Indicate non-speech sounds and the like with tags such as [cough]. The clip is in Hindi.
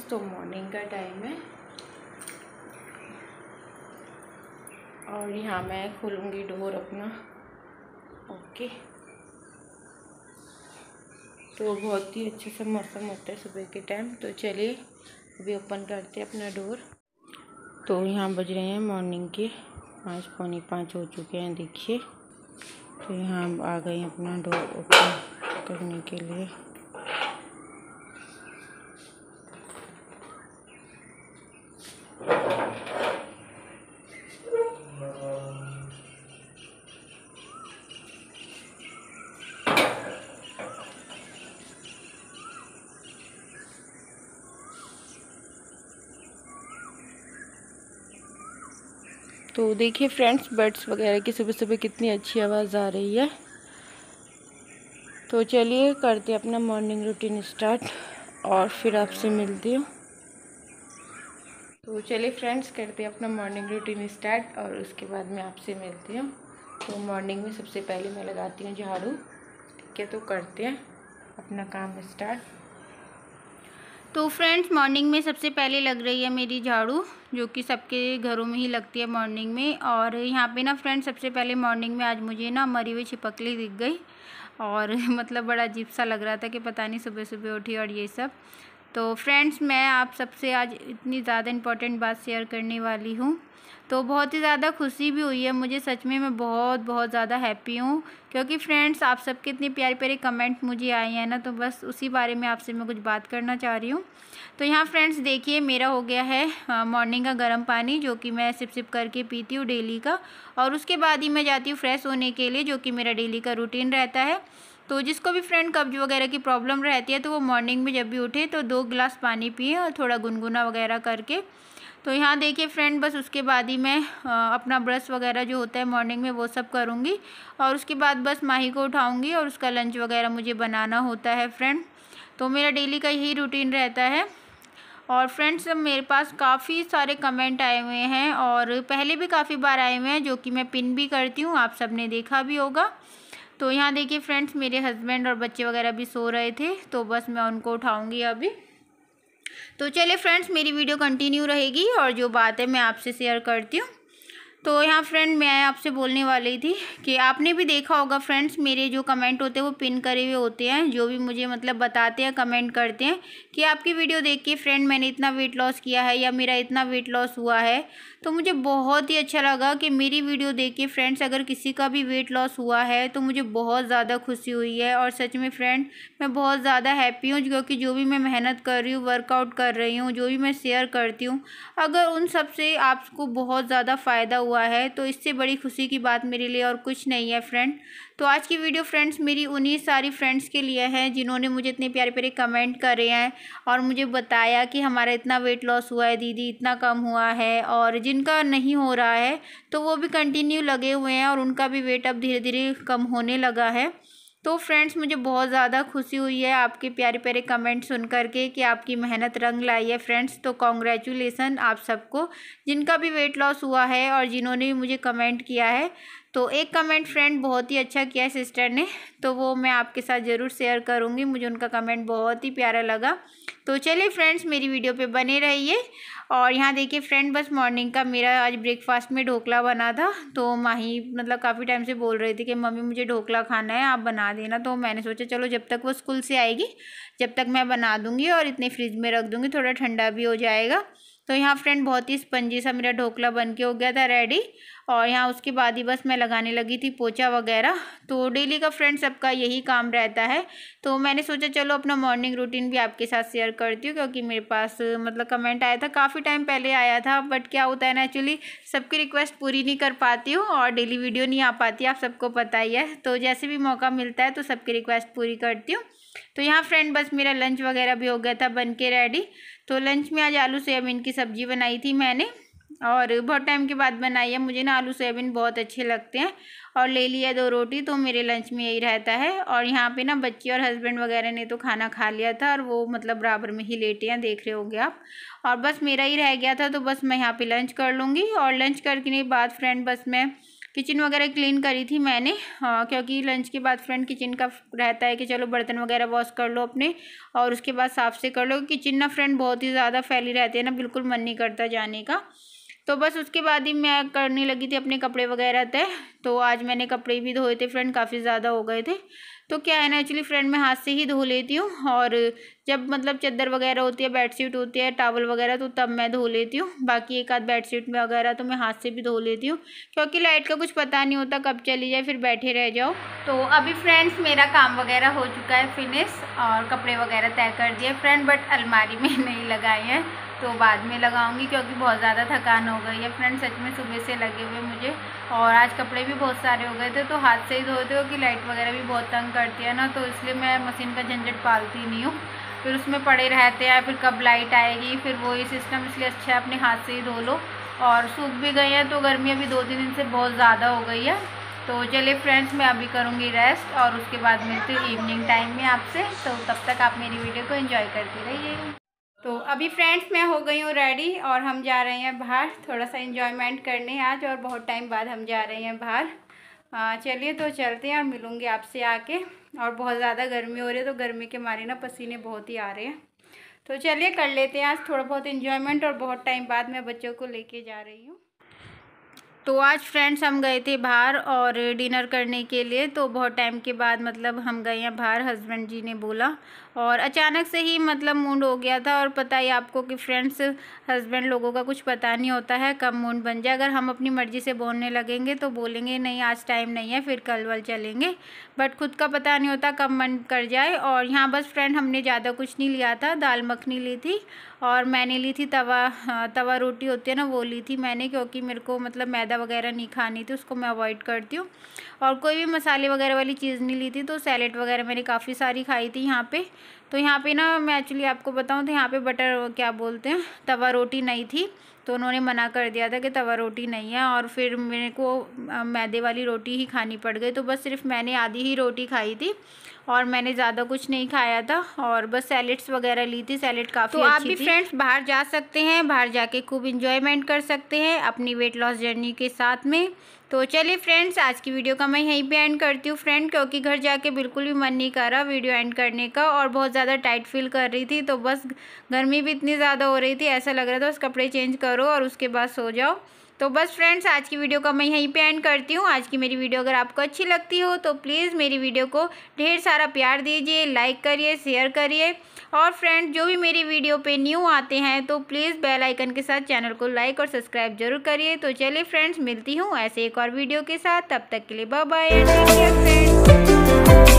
फ्रेंड्स तो मॉर्निंग का टाइम है और यहाँ मैं खोलूँगी डोर अपना ओके तो बहुत ही अच्छे से मौसम होता है सुबह के टाइम तो चलिए अभी ओपन करते हैं अपना डोर तो यहाँ बज रहे हैं मॉर्निंग के पाँच पौने पाँच हो चुके हैं देखिए तो यहाँ आ गए अपना डोर ओपन करने के लिए तो देखिए फ्रेंड्स बर्ड्स वगैरह की सुबह सुबह कितनी अच्छी आवाज़ आ रही है तो चलिए करते अपना मॉर्निंग रूटीन स्टार्ट और फिर आपसे मिलती हूँ तो चलिए फ्रेंड्स करते अपना मॉर्निंग रूटीन स्टार्ट और उसके बाद मैं आपसे मिलती हूँ तो मॉर्निंग में सबसे पहले मैं लगाती हूँ झाड़ू ठीक है तो करते हैं अपना काम स्टार्ट तो फ्रेंड्स मॉर्निंग में सबसे पहले लग रही है मेरी झाड़ू जो कि सबके घरों में ही लगती है मॉर्निंग में और यहाँ पे ना फ्रेंड्स सबसे पहले मॉर्निंग में आज मुझे ना मरी हुई छिपकली दिख गई और [laughs] मतलब बड़ा अजीब सा लग रहा था कि पता नहीं सुबह सुबह उठी और ये सब तो फ्रेंड्स मैं आप सबसे आज इतनी ज़्यादा इम्पोर्टेंट बात शेयर करने वाली हूँ तो बहुत ही ज़्यादा खुशी भी हुई है मुझे सच में मैं बहुत बहुत ज़्यादा हैप्पी हूँ क्योंकि फ्रेंड्स आप सबके इतने प्यारे प्यारे कमेंट मुझे आए हैं ना तो बस उसी बारे में आपसे मैं कुछ बात करना चाह रही हूँ तो यहाँ फ्रेंड्स देखिए मेरा हो गया है मॉर्निंग का गर्म पानी जो कि मैं सिप सिप करके पीती हूँ डेली का और उसके बाद ही मैं जाती हूँ फ्रेश होने के लिए जो कि मेरा डेली का रूटीन रहता है तो जिसको भी फ्रेंड कब्ज वगैरह की प्रॉब्लम रहती है तो वो मॉर्निंग में जब भी उठे तो दो गिलास पानी पिए और थोड़ा गुनगुना वगैरह करके तो यहाँ देखिए फ्रेंड बस उसके बाद ही मैं अपना ब्रश वगैरह जो होता है मॉर्निंग में वो सब करूँगी और उसके बाद बस माही को उठाऊँगी और उसका लंच वगैरह मुझे बनाना होता है फ्रेंड तो मेरा डेली का यही रूटीन रहता है और फ्रेंड्स मेरे पास काफ़ी सारे कमेंट आए हुए हैं और पहले भी काफ़ी बार आए हुए हैं जो कि मैं पिन भी करती हूँ आप सब ने देखा भी होगा तो यहाँ देखिए फ्रेंड्स मेरे हस्बैंड और बच्चे वगैरह भी सो रहे थे तो बस मैं उनको उठाऊँगी अभी तो चलिए फ्रेंड्स मेरी वीडियो कंटिन्यू रहेगी और जो बात है मैं आपसे शेयर करती हूँ तो यहाँ फ्रेंड मैं आपसे बोलने वाली थी कि आपने भी देखा होगा फ्रेंड्स मेरे जो कमेंट होते हैं वो पिन करे हुए होते हैं जो भी मुझे मतलब बताते हैं कमेंट करते हैं कि आपकी वीडियो देख के फ्रेंड मैंने इतना वेट लॉस किया है या मेरा इतना वेट लॉस हुआ है तो मुझे बहुत ही अच्छा लगा कि मेरी वीडियो देख के फ्रेंड्स अगर किसी का भी वेट लॉस हुआ है तो मुझे बहुत ज़्यादा खुशी हुई है और सच में फ्रेंड मैं बहुत ज़्यादा हैप्पी हूँ क्योंकि जो भी मैं मेहनत कर रही हूँ वर्कआउट कर रही हूँ जो भी मैं शेयर करती हूँ अगर उन सब से आपको बहुत ज़्यादा फ़ायदा हुआ है तो इससे बड़ी खुशी की बात मेरे लिए और कुछ नहीं है फ्रेंड तो आज की वीडियो फ्रेंड्स मेरी उन्हीं सारी फ्रेंड्स के लिए है जिन्होंने मुझे इतने प्यारे प्यारे कमेंट करे हैं और मुझे बताया कि हमारा इतना वेट लॉस हुआ है दीदी इतना कम हुआ है और जिनका नहीं हो रहा है तो वो भी कंटिन्यू लगे हुए हैं और उनका भी वेट अब धीरे धीरे कम होने लगा है तो फ्रेंड्स मुझे बहुत ज़्यादा खुशी हुई है आपके प्यारे प्यारे कमेंट सुन करके कि आपकी मेहनत रंग लाई है फ्रेंड्स तो कॉन्ग्रेचुलेसन आप सबको जिनका भी वेट लॉस हुआ है और जिन्होंने भी मुझे कमेंट किया है तो एक कमेंट फ्रेंड बहुत ही अच्छा किया सिस्टर ने तो वो मैं आपके साथ ज़रूर शेयर करूँगी मुझे उनका कमेंट बहुत ही प्यारा लगा तो चलिए फ्रेंड्स मेरी वीडियो पे बने रहिए और यहाँ देखिए फ्रेंड बस मॉर्निंग का मेरा आज ब्रेकफास्ट में ढोकला बना था तो माही मतलब काफ़ी टाइम से बोल रही थी कि मम्मी मुझे ढोकला खाना है आप बना देना तो मैंने सोचा चलो जब तक वो स्कूल से आएगी जब तक मैं बना दूँगी और इतने फ्रिज में रख दूँगी थोड़ा ठंडा भी हो जाएगा तो यहाँ फ्रेंड बहुत ही स्पंजी सा मेरा ढोकला बन के हो गया था रेडी और यहाँ उसके बाद ही बस मैं लगाने लगी थी पोचा वगैरह तो डेली का फ्रेंड सबका यही काम रहता है तो मैंने सोचा चलो अपना मॉर्निंग रूटीन भी आपके साथ शेयर करती हूँ क्योंकि मेरे पास मतलब कमेंट आया था काफ़ी टाइम पहले आया था बट क्या होता है ना एक्चुअली सबकी रिक्वेस्ट पूरी नहीं कर पाती हूँ और डेली वीडियो नहीं आ पाती आप सबको पता ही है तो जैसे भी मौका मिलता है तो सबकी रिक्वेस्ट पूरी करती हूँ तो यहाँ फ्रेंड बस मेरा लंच वगैरह भी हो गया था बन के रेडी तो लंच में आज आलू सोयाबीन की सब्ज़ी बनाई थी मैंने और बहुत टाइम के बाद बनाई है मुझे ना आलू सोयाबीन बहुत अच्छे लगते हैं और ले लिया दो रोटी तो मेरे लंच में यही रहता है और यहाँ पे ना बच्चे और हस्बैंड वगैरह ने तो खाना खा लिया था और वो मतलब बराबर में ही लेटे हैं देख रहे होंगे आप और बस मेरा ही रह गया था तो बस मैं यहाँ पे लंच कर लूँगी और लंच करने के बाद फ्रेंड बस मैं किचन वगैरह क्लीन करी थी मैंने आ, हाँ, क्योंकि लंच के बाद फ्रेंड किचन का रहता है कि चलो बर्तन वगैरह वॉश कर लो अपने और उसके बाद साफ़ से कर लो किचन ना फ्रेंड बहुत ही ज़्यादा फैली रहती है ना बिल्कुल मन नहीं करता जाने का तो बस उसके बाद ही मैं करने लगी थी अपने कपड़े वगैरह तय तो आज मैंने कपड़े भी धोए थे फ्रेंड काफ़ी ज़्यादा हो गए थे तो क्या है ना एक्चुअली फ्रेंड मैं हाथ से ही धो लेती हूँ और जब मतलब चद्दर वगैरह होती है बेडशीट होती है टावल वगैरह तो तब मैं धो लेती हूँ बाकी एक आध बेडशीट में वगैरह तो मैं हाथ से भी धो लेती हूँ क्योंकि लाइट का कुछ पता नहीं होता कब चली जाए फिर बैठे रह जाओ तो अभी फ्रेंड्स मेरा काम वगैरह हो चुका है फिनिश और कपड़े वगैरह तय कर दिए फ्रेंड बट अलमारी में [laughs] नहीं लगाए हैं तो बाद में लगाऊंगी क्योंकि बहुत ज़्यादा थकान हो गई है फ्रेंड सच में सुबह से लगे हुए मुझे और आज कपड़े भी बहुत सारे हो गए थे तो हाथ से ही धोते हो कि लाइट वगैरह भी बहुत तंग करती है ना तो इसलिए मैं मशीन का झंझट पालती नहीं हूँ फिर उसमें पड़े रहते हैं फिर कब लाइट आएगी फिर वही सिस्टम इसलिए अच्छा है अपने हाथ से ही धो लो और सूख भी गए हैं तो गर्मी अभी दो तीन दिन से बहुत ज़्यादा हो गई है तो चलिए फ्रेंड्स मैं अभी करूँगी रेस्ट और उसके बाद मिलती हूँ इवनिंग टाइम में आपसे तो तब तक आप मेरी वीडियो को एंजॉय करती रहिए तो अभी फ्रेंड्स मैं हो गई हूँ रेडी और हम जा रहे हैं बाहर थोड़ा सा इन्जॉयमेंट करने आज और बहुत टाइम बाद हम जा रहे हैं बाहर चलिए तो चलते हैं और मिलूँगी आपसे आके और बहुत ज़्यादा गर्मी हो रही है तो गर्मी के मारे ना पसीने बहुत ही आ रहे हैं तो चलिए कर लेते हैं आज थोड़ा बहुत इन्जॉयमेंट और बहुत टाइम बाद मैं बच्चों को लेके जा रही हूँ तो आज फ्रेंड्स हम गए थे बाहर और डिनर करने के लिए तो बहुत टाइम के बाद मतलब हम गए हैं बाहर हस्बैंड जी ने बोला और अचानक से ही मतलब मूड हो गया था और पता ही आपको कि फ्रेंड्स हस्बैंड लोगों का कुछ पता नहीं होता है कब मूड बन जाए अगर हम अपनी मर्ज़ी से बोलने लगेंगे तो बोलेंगे नहीं आज टाइम नहीं है फिर कल वल चलेंगे बट खुद का पता नहीं होता कब मन कर जाए और यहाँ बस फ्रेंड हमने ज़्यादा कुछ नहीं लिया था दाल मखनी ली थी और मैंने ली थी तवा हाँ, तवा रोटी होती है ना वो ली थी मैंने क्योंकि मेरे को मतलब मैदा वगैरह नहीं खानी थी उसको मैं अवॉइड करती हूँ और कोई भी मसाले वगैरह वाली चीज़ नहीं ली थी तो सैलेड वगैरह मैंने काफ़ी सारी खाई थी यहाँ पे तो यहाँ पे ना मैं एक्चुअली आपको बताऊँ तो यहाँ पे बटर क्या बोलते हैं तवा रोटी नहीं थी तो उन्होंने मना कर दिया था कि तवा रोटी नहीं है और फिर मेरे को मैदे वाली रोटी ही खानी पड़ गई तो बस सिर्फ मैंने आधी ही रोटी खाई थी और मैंने ज़्यादा कुछ नहीं खाया था और बस सैलेड्स वगैरह ली थी सैलेड काफ़ी तो आप भी फ्रेंड्स बाहर जा सकते हैं बाहर जाके खूब इंजॉयमेंट कर सकते हैं अपनी वेट लॉस जर्नी के साथ में तो चलिए फ्रेंड्स आज की वीडियो का मैं यहीं पे एंड करती हूँ फ्रेंड क्योंकि घर जाके बिल्कुल भी मन नहीं कर रहा वीडियो एंड करने का और बहुत ज़्यादा टाइट फील कर रही थी तो बस गर्मी भी इतनी ज़्यादा हो रही थी ऐसा लग रहा था बस कपड़े चेंज करो और उसके बाद सो जाओ तो बस फ्रेंड्स आज की वीडियो का मैं यहीं पे एंड करती हूँ आज की मेरी वीडियो अगर आपको अच्छी लगती हो तो प्लीज़ मेरी वीडियो को ढेर सारा प्यार दीजिए लाइक करिए शेयर करिए और फ्रेंड्स जो भी मेरी वीडियो पे न्यू आते हैं तो प्लीज़ बेल आइकन के साथ चैनल को लाइक और सब्सक्राइब जरूर करिए तो चलिए फ्रेंड्स मिलती हूँ ऐसे एक और वीडियो के साथ तब तक के लिए बाय बाय